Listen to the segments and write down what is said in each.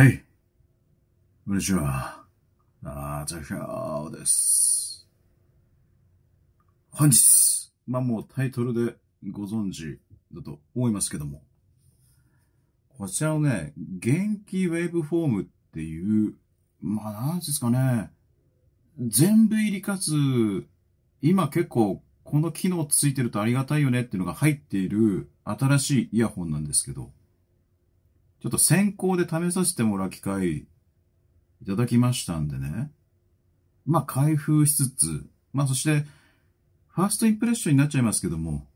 はい。こんにちは。あざひゃーです。本日、まあもうタイトルでご存知だと思いますけども、こちらのね、元気ウェーブフォームっていう、まあなんですかね、全部入りかつ、今結構この機能ついてるとありがたいよねっていうのが入っている新しいイヤホンなんですけど、ちょっと先行で試させてもらう機会いただきましたんでね。まあ、開封しつつ、まあ、そして、ファーストインプレッションになっちゃいますけども、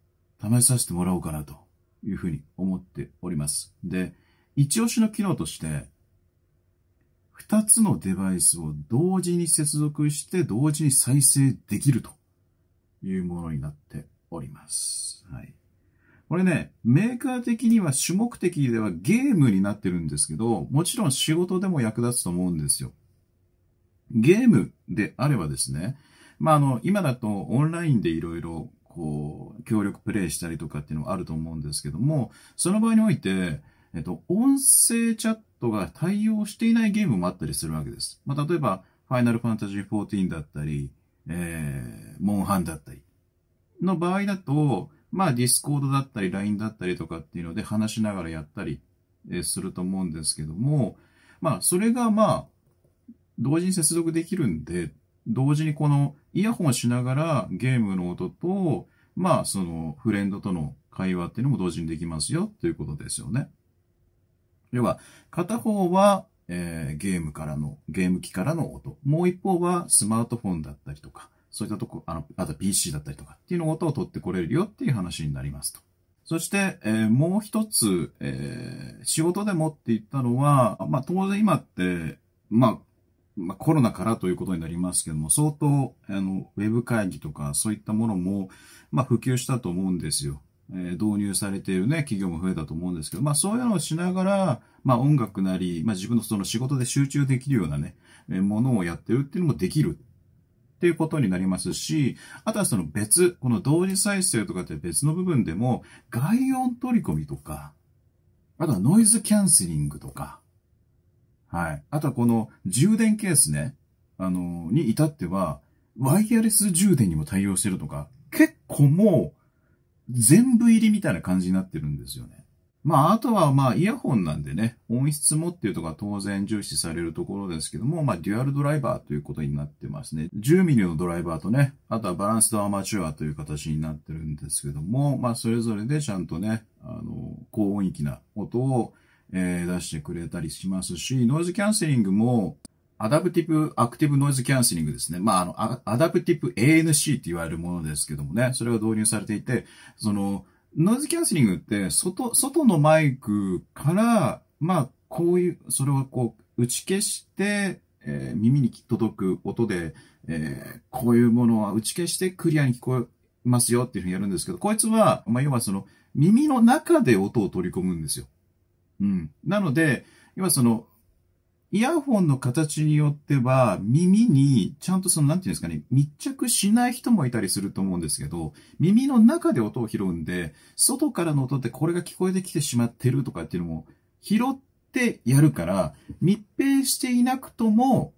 試させてもらおうかなというふうに思っております。で、一押しの機能として、二つのデバイスを同時に接続して同時に再生できるというものになっております。はい。これね、メーカー的には主目的ではゲームになってるんですけど、もちろん仕事でも役立つと思うんですよ。ゲームであればですね、まあ、あの、今だとオンラインでいろいろ、こう、協力プレイしたりとかっていうのはあると思うんですけども、その場合において、えっと、音声チャットが対応していないゲームもあったりするわけです。まあ、例えば、ファイナルファンタジー14だったり、えー、モンハンだったり、の場合だと、まあ、ディスコードだったり、LINE だったりとかっていうので話しながらやったりすると思うんですけども、まあ、それがまあ、同時に接続できるんで、同時にこのイヤホンをしながらゲームの音と、まあ、そのフレンドとの会話っていうのも同時にできますよということですよね。要は、片方は、えー、ゲームからの、ゲーム機からの音。もう一方はスマートフォンだったりとか、そういったとこ、あの、あと PC だったりとかっていうのを、音を取ってこれるよっていう話になりますと。そして、えー、もう一つ、えー、仕事でもって言ったのは、まあ当然今って、まあ、まあ、コロナからということになりますけども、相当、あの、ウェブ会議とか、そういったものも、まあ、普及したと思うんですよ。え導入されているね、企業も増えたと思うんですけど、まあそういうのをしながら、まあ音楽なり、まあ自分のその仕事で集中できるようなね、えものをやってるっていうのもできるっていうことになりますし、あとはその別、この同時再生とかって別の部分でも、外音取り込みとか、あとはノイズキャンセリングとか、はい。あとはこの充電ケースね、あのに至っては、ワイヤレス充電にも対応してるとか、結構もう、全部入りみたいな感じになってるんですよね。まあ、あとは、まあ、イヤホンなんでね、音質もっていうとか当然重視されるところですけども、まあ、デュアルドライバーということになってますね。10ミリのドライバーとね、あとはバランスドアマチュアという形になってるんですけども、まあ、それぞれでちゃんとね、あの、高音域な音を、えー、出してくれたりしますし、ノイズキャンセリングも、アダプティブ、アクティブノイズキャンセリングですね。まあ、あの、アダプティブ ANC って言われるものですけどもね、それが導入されていて、その、ノイズキャンセリングって外、外のマイクから、まあ、こういう、それはこう、打ち消して、えー、耳に届く音で、えー、こういうものは打ち消してクリアに聞こえますよっていうふうにやるんですけど、こいつは、まあ、要はその、耳の中で音を取り込むんですよ。うん。なので、要はその、イヤホンの形によっては、耳に、ちゃんとその、なんていうんですかね、密着しない人もいたりすると思うんですけど、耳の中で音を拾うんで、外からの音ってこれが聞こえてきてしまってるとかっていうのも、拾ってやるから、密閉していなくとも、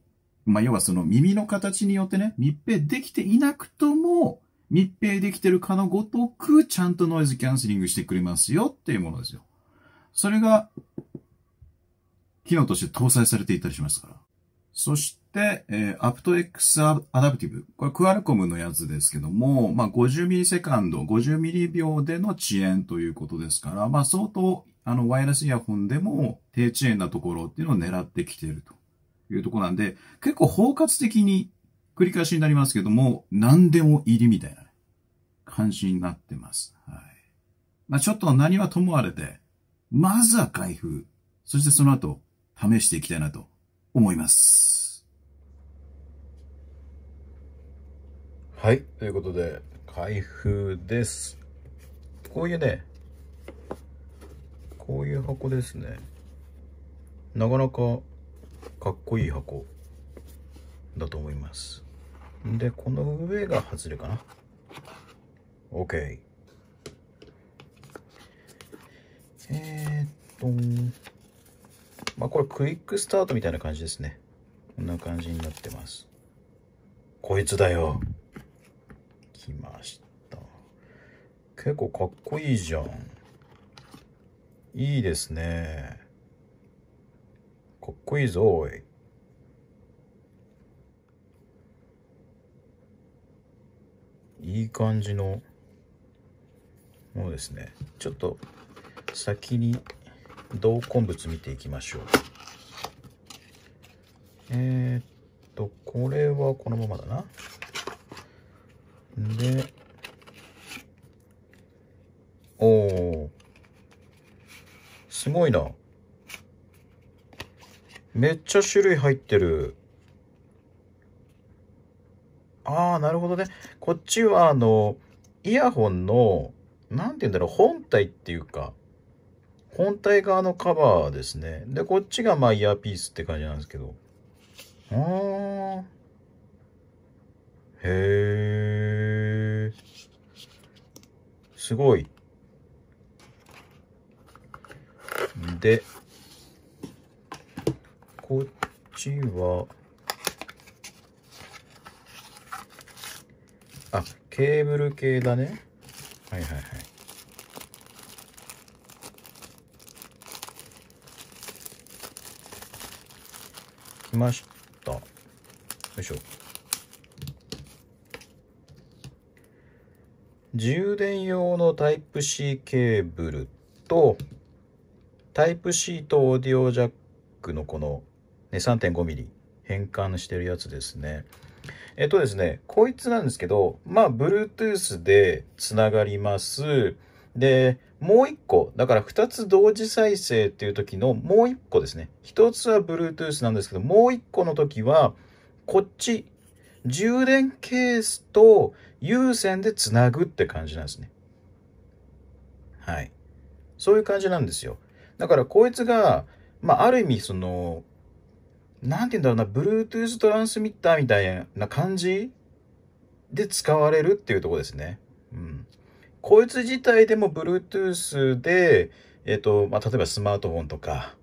まあ、要はその耳の形によってね、密閉できていなくとも、密閉できてるかのごとく、ちゃんとノイズキャンセリングしてくれますよっていうものですよ。それが、機能として搭載されていたりしますから。そして、えー、aptX アダプティブ。これ、クアルコムのやつですけども、まあ、50ミリセカンド、50ミリ秒での遅延ということですから、まあ、相当、あの、ワイヤレスイヤホンでも低遅延なところっていうのを狙ってきているというところなんで、結構包括的に繰り返しになりますけども、何でも入りみたいな感じになってます。はい。まあ、ちょっと何はともあれで、まずは開封。そしてその後、試していきたいなと思います。はい、ということで、開封です。こういうね、こういう箱ですね。なかなかかっこいい箱だと思います。で、この上が外れかな。OK。えー、っと、まあ、これクイックスタートみたいな感じですね。こんな感じになってます。こいつだよ。来ました。結構かっこいいじゃん。いいですね。かっこいいぞ、おい。いい感じのもうですね。ちょっと先に同梱物見ていきましょうえー、っとこれはこのままだなでおおすごいなめっちゃ種類入ってるああなるほどねこっちはあのイヤホンの何て言うんだろう本体っていうか本体側のカバーですね。で、こっちがまあイヤーピースって感じなんですけど。あー。へー。すごい。で、こっちは、あ、ケーブル系だね。はいはいはい。きましたよいしょ充電用のタイプ C ケーブルとタイプ C とオーディオジャックのこの、ね、3.5mm 変換してるやつですねえっとですねこいつなんですけどまあ Bluetooth でつながりますでもう1個、だから2つ同時再生っていう時のもう1個ですね。1つは Bluetooth なんですけど、もう1個の時は、こっち、充電ケースと有線でつなぐって感じなんですね。はい。そういう感じなんですよ。だからこいつが、まあ、ある意味その、何て言うんだろうな、Bluetooth トランスミッターみたいな感じで使われるっていうとこですね。こいつ自体でも Bluetooth で、えっ、ー、と、まあ、例えばスマートフォンとか、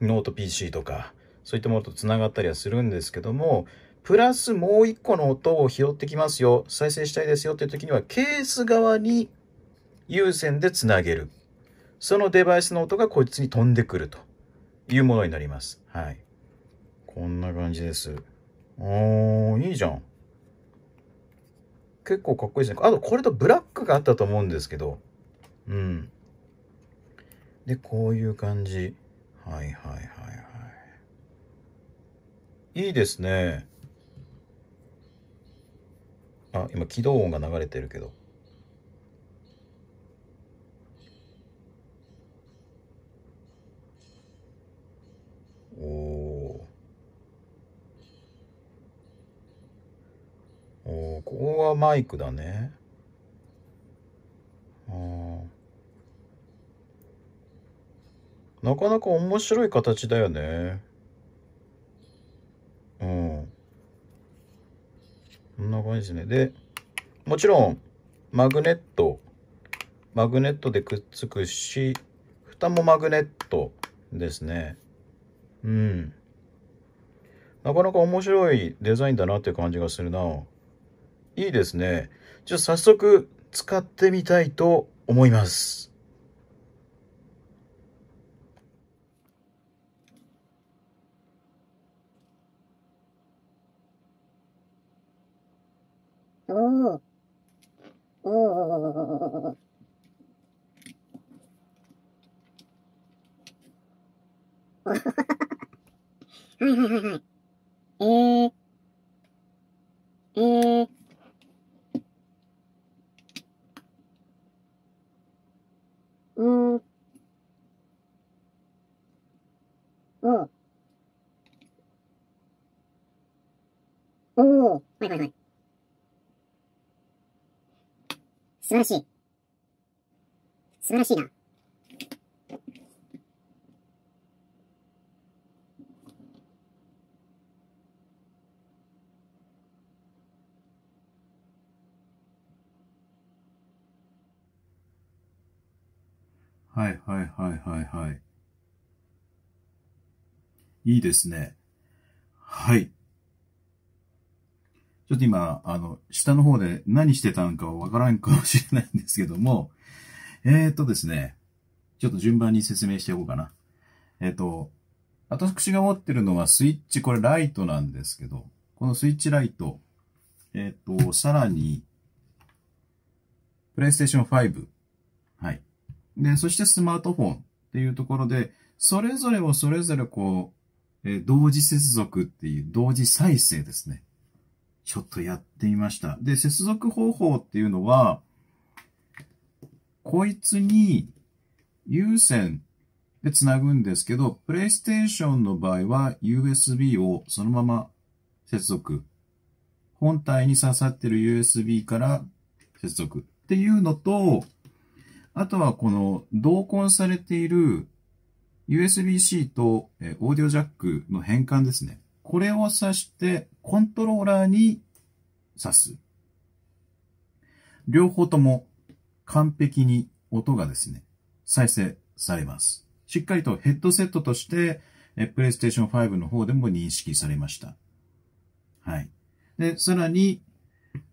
ノート PC とか、そういったものと繋がったりはするんですけども、プラスもう一個の音を拾ってきますよ、再生したいですよっていう時には、ケース側に有線で繋げる。そのデバイスの音がこいつに飛んでくるというものになります。はい。こんな感じです。おー、いいじゃん。結構かっこいいですね。あと、これとブラックがあったと思うんですけど、うん。で、こういう感じ。はいはいはいはい。いいですね。あ、今、起動音が流れてるけど。おお。ここがマイクだねなかなか面白い形だよねうんこんな感じですねでもちろんマグネットマグネットでくっつくし蓋もマグネットですねうんなかなか面白いデザインだなっていう感じがするないいですね。じゃあ早速使ってみたいと思います。Oh. Oh. はいはいはいはい。えー、えー、はいはいはい。素晴らしい。素晴らしいな。はいはいはいはいはい。いいですね。はい。ちょっと今、あの、下の方で何してたのかわからんかもしれないんですけども、えー、っとですね、ちょっと順番に説明していこうかな。えー、っと、私が持ってるのはスイッチ、これライトなんですけど、このスイッチライト、えー、っと、さらに、プレイステーション5。はい。で、そしてスマートフォンっていうところで、それぞれをそれぞれこう、えー、同時接続っていう、同時再生ですね。ちょっとやってみました。で、接続方法っていうのは、こいつに有線で繋ぐんですけど、プレイステーションの場合は USB をそのまま接続。本体に刺さってる USB から接続っていうのと、あとはこの同梱されている USB-C とオーディオジャックの変換ですね。これを指してコントローラーに指す。両方とも完璧に音がですね、再生されます。しっかりとヘッドセットとして、PlayStation 5の方でも認識されました。はい。で、さらに、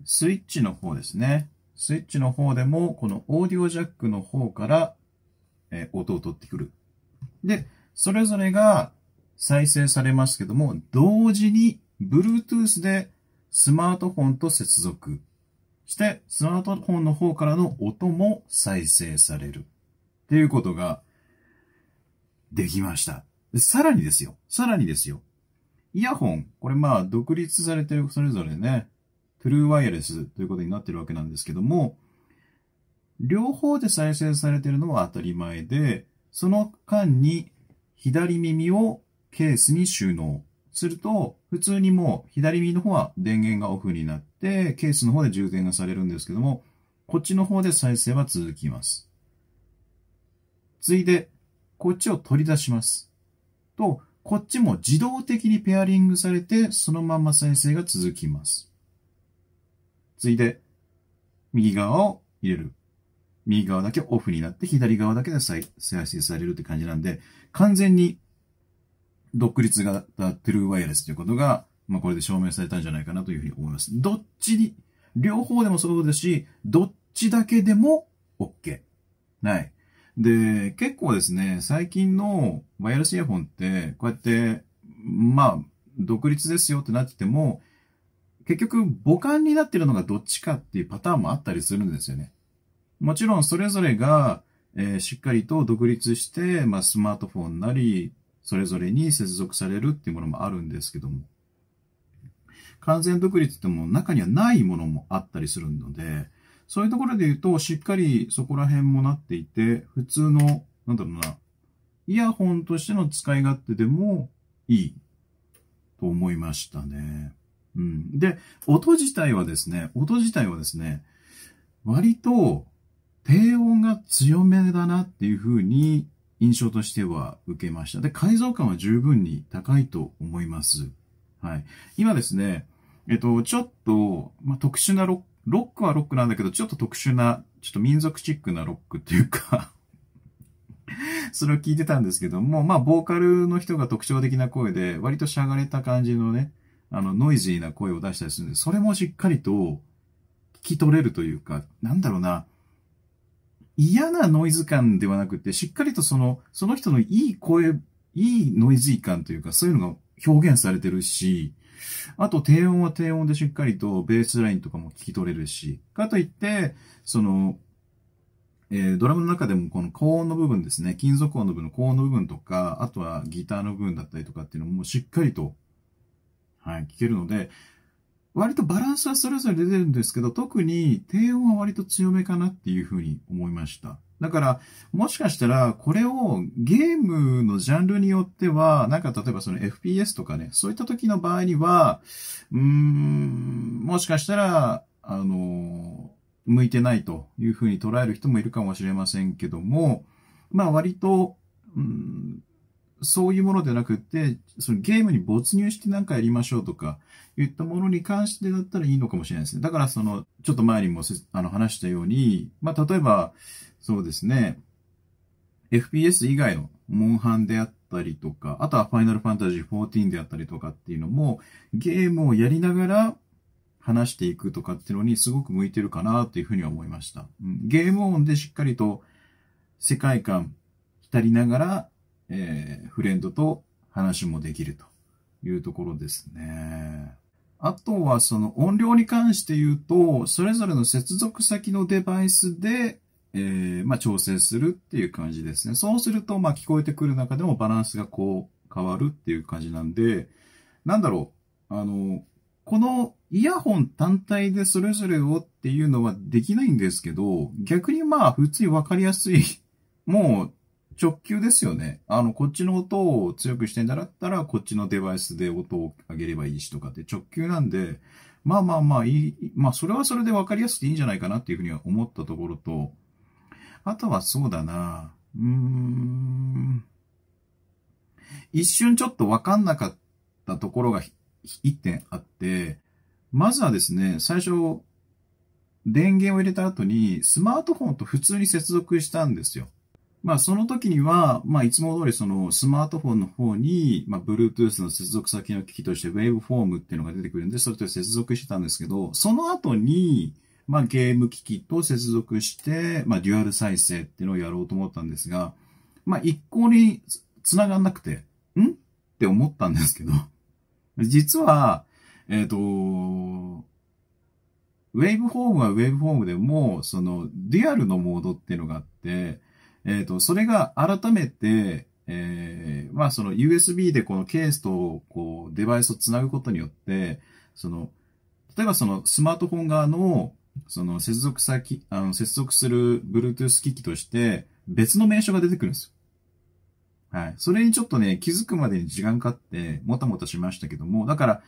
スイッチの方ですね。スイッチの方でも、このオーディオジャックの方から、え音を取ってくる。で、それぞれが再生されますけども、同時に Bluetooth でスマートフォンと接続して、スマートフォンの方からの音も再生されるっていうことができました。さらにですよ。さらにですよ。イヤホン、これまあ独立されてるそれぞれね、トゥルーワイヤレスということになってるわけなんですけども、両方で再生されてるのは当たり前で、その間に左耳をケースに収納。すると、普通にもう左右の方は電源がオフになって、ケースの方で充電がされるんですけども、こっちの方で再生は続きます。ついで、こっちを取り出します。と、こっちも自動的にペアリングされて、そのまま再生が続きます。ついで、右側を入れる。右側だけオフになって、左側だけで再生されるって感じなんで、完全に独立型トゥルーワイヤレスということが、まあ、これで証明されたんじゃないかなというふうに思います。どっちに、両方でもそうですし、どっちだけでも OK。はい。で、結構ですね、最近のワイヤレスイヤホンって、こうやって、まあ、独立ですよってなってても、結局母感になってるのがどっちかっていうパターンもあったりするんですよね。もちろんそれぞれが、えー、しっかりと独立して、まあ、スマートフォンなり、それぞれに接続されるっていうものもあるんですけども、完全独立っても中にはないものもあったりするので、そういうところで言うと、しっかりそこら辺もなっていて、普通の、なんだろうな、イヤホンとしての使い勝手でもいいと思いましたね。うん。で、音自体はですね、音自体はですね、割と低音が強めだなっていう風に印象としては受けました。で、改造感は十分に高いと思います。はい。今ですね、えっと、ちょっと、まあ、特殊なロック、ロックはロックなんだけど、ちょっと特殊な、ちょっと民族チックなロックっていうか それを聞いてたんですけども、まあ、ボーカルの人が特徴的な声で、割としゃがれた感じのね、あの、ノイジーな声を出したりするんで、それもしっかりと聞き取れるというか、なんだろうな、嫌なノイズ感ではなくて、しっかりとその、その人のいい声、いいノイズ感というか、そういうのが表現されてるし、あと低音は低音でしっかりとベースラインとかも聞き取れるし、かといって、その、えー、ドラムの中でもこの高音の部分ですね、金属音の部分の高音の部分とか、あとはギターの部分だったりとかっていうのもしっかりと、はい、聞けるので、割とバランスはそれぞれ出てるんですけど、特に低音は割と強めかなっていうふうに思いました。だから、もしかしたら、これをゲームのジャンルによっては、なんか例えばその FPS とかね、そういった時の場合には、うーん、もしかしたら、あの、向いてないというふうに捉える人もいるかもしれませんけども、まあ割と、うん、そういうものではなくて、そのゲームに没入してなんかやりましょうとか、言ったものに関してだったらいいのかもしれないですね。だからその、ちょっと前にもあの話したように、まあ、例えば、そうですね、FPS 以外のモンハンであったりとか、あとはファイナルファンタジー14であったりとかっていうのも、ゲームをやりながら話していくとかっていうのにすごく向いてるかなというふうには思いました。ゲーム音でしっかりと世界観浸りながらえー、フレンドと話もできるというところですね。あとはその音量に関して言うと、それぞれの接続先のデバイスで、えー、まあ、調整するっていう感じですね。そうすると、まあ、聞こえてくる中でもバランスがこう変わるっていう感じなんで、なんだろう、あの、このイヤホン単体でそれぞれをっていうのはできないんですけど、逆にまあ普通にわかりやすい、もう直球ですよね。あの、こっちの音を強くしてんだったら、こっちのデバイスで音を上げればいいしとかって直球なんで、まあまあまあいい、まあそれはそれで分かりやすくていいんじゃないかなっていうふうには思ったところと、あとはそうだな、うーん、一瞬ちょっと分かんなかったところが一点あって、まずはですね、最初、電源を入れた後にスマートフォンと普通に接続したんですよ。まあ、その時には、まあ、いつも通りそのスマートフォンの方に、まあ、Bluetooth の接続先の機器として Waveform っていうのが出てくるんで、それと接続してたんですけど、その後に、まあ、ゲーム機器と接続して、まあ、デュアル再生っていうのをやろうと思ったんですが、まあ、一向に繋がんなくて、んって思ったんですけど、実は、えっ、ー、と、ウェーブフォームはウェーブフォームでも、その、デュアルのモードっていうのがあって、えっ、ー、と、それが改めて、えー、まあその USB でこのケースとこうデバイスをつなぐことによって、その、例えばそのスマートフォン側のその接続先、あの接続する Bluetooth 機器として別の名称が出てくるんですよ。はい。それにちょっとね、気づくまでに時間かかってもたもたしましたけども、だから、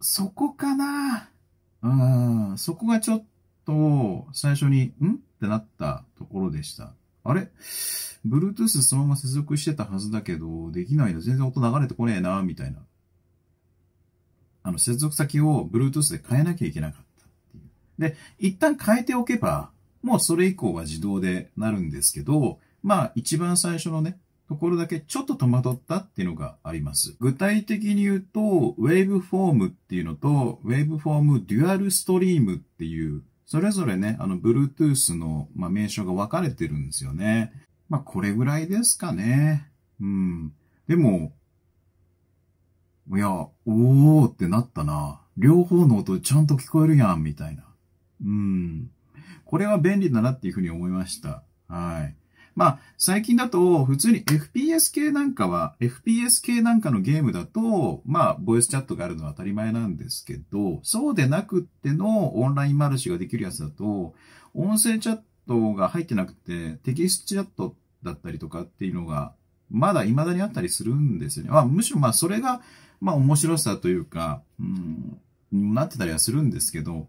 そこかなうん、そこがちょっと最初に、んってなったところでした。あれ ?Bluetooth そのまま接続してたはずだけど、できないの全然音流れてこねえな、みたいな。あの、接続先を Bluetooth で変えなきゃいけなかったっていう。で、一旦変えておけば、もうそれ以降は自動でなるんですけど、まあ、一番最初のね、ところだけちょっと戸惑ったっていうのがあります。具体的に言うと、ウェーブフォームっていうのと、ウェーブフォームデュアルストリームっていうそれぞれね、あの、Bluetooth の、まあ、名称が分かれてるんですよね。まあ、これぐらいですかね。うん。でも、いや、おーってなったな。両方の音ちゃんと聞こえるやん、みたいな。うん。これは便利だなっていうふうに思いました。はい。まあ、最近だと、普通に FPS 系なんかは、FPS 系なんかのゲームだと、まあ、ボイスチャットがあるのは当たり前なんですけど、そうでなくってのオンラインマルシができるやつだと、音声チャットが入ってなくて、テキストチャットだったりとかっていうのが、まだ未だにあったりするんですよね。まあ、むしろまあ、それが、まあ、面白さというか、うん、なってたりはするんですけど、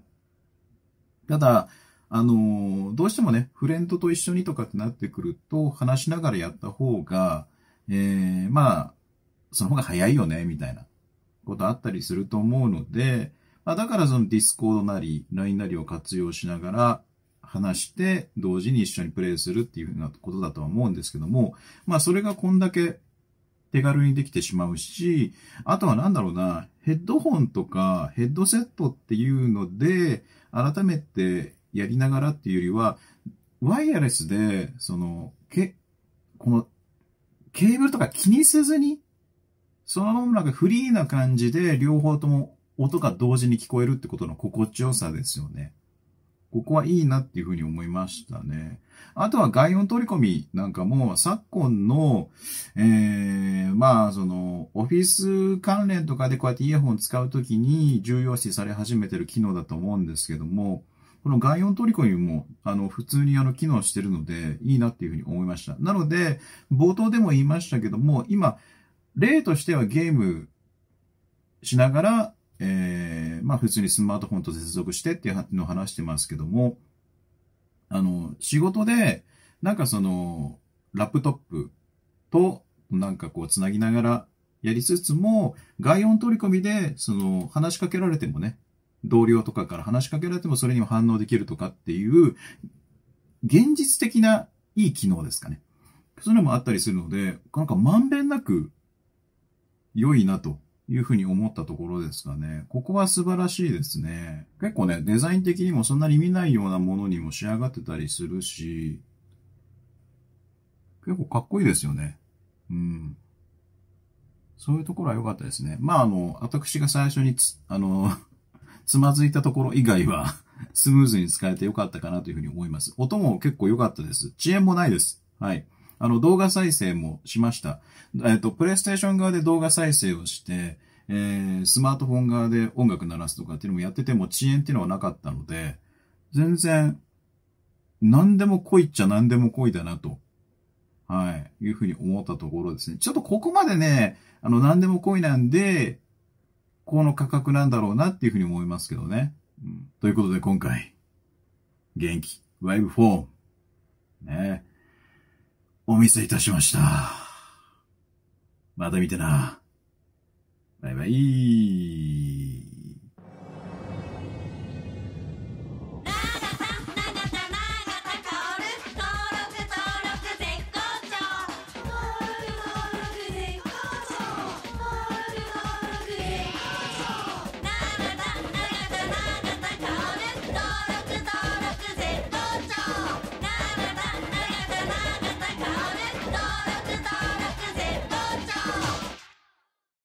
ただ、あの、どうしてもね、フレンドと一緒にとかってなってくると、話しながらやった方が、えー、まあ、その方が早いよね、みたいなことあったりすると思うので、まあ、だからそのディスコードなり、LINE なりを活用しながら話して、同時に一緒にプレイするっていうふうなことだとは思うんですけども、まあそれがこんだけ手軽にできてしまうし、あとはなんだろうな、ヘッドホンとかヘッドセットっていうので、改めてやりながらっていうよりは、ワイヤレスで、その、け、この、ケーブルとか気にせずに、そのままなんかフリーな感じで、両方とも音が同時に聞こえるってことの心地よさですよね。ここはいいなっていうふうに思いましたね。あとは外音取り込みなんかも、昨今の、えー、まあ、その、オフィス関連とかでこうやってイヤホン使うときに重要視され始めてる機能だと思うんですけども、この外音取り込みも、あの、普通にあの、機能してるので、いいなっていうふうに思いました。なので、冒頭でも言いましたけども、今、例としてはゲームしながら、えー、まあ普通にスマートフォンと接続してっていうのを話してますけども、あの、仕事で、なんかその、ラップトップと、なんかこう、つなぎながらやりつつも、外音取り込みで、その、話しかけられてもね、同僚とかから話しかけられてもそれにも反応できるとかっていう、現実的ないい機能ですかね。そういうのもあったりするので、なんかまんべんなく良いなというふうに思ったところですかね。ここは素晴らしいですね。結構ね、デザイン的にもそんなに見ないようなものにも仕上がってたりするし、結構かっこいいですよね。うん。そういうところは良かったですね。まあ、あの、私が最初につ、あの、つまずいたところ以外は スムーズに使えてよかったかなというふうに思います。音も結構良かったです。遅延もないです。はい。あの、動画再生もしました。えっと、プレイステーション側で動画再生をして、えー、スマートフォン側で音楽鳴らすとかっていうのもやってても遅延っていうのはなかったので、全然、何でも来いっちゃ何でも来いだなと、はい、いうふうに思ったところですね。ちょっとここまでね、あの、何でも来いなんで、高の価格なんだろうなっていうふうに思いますけどね。うん、ということで今回、元気、ブフォー4ね、お見せいたしました。また見てな。バイバイ。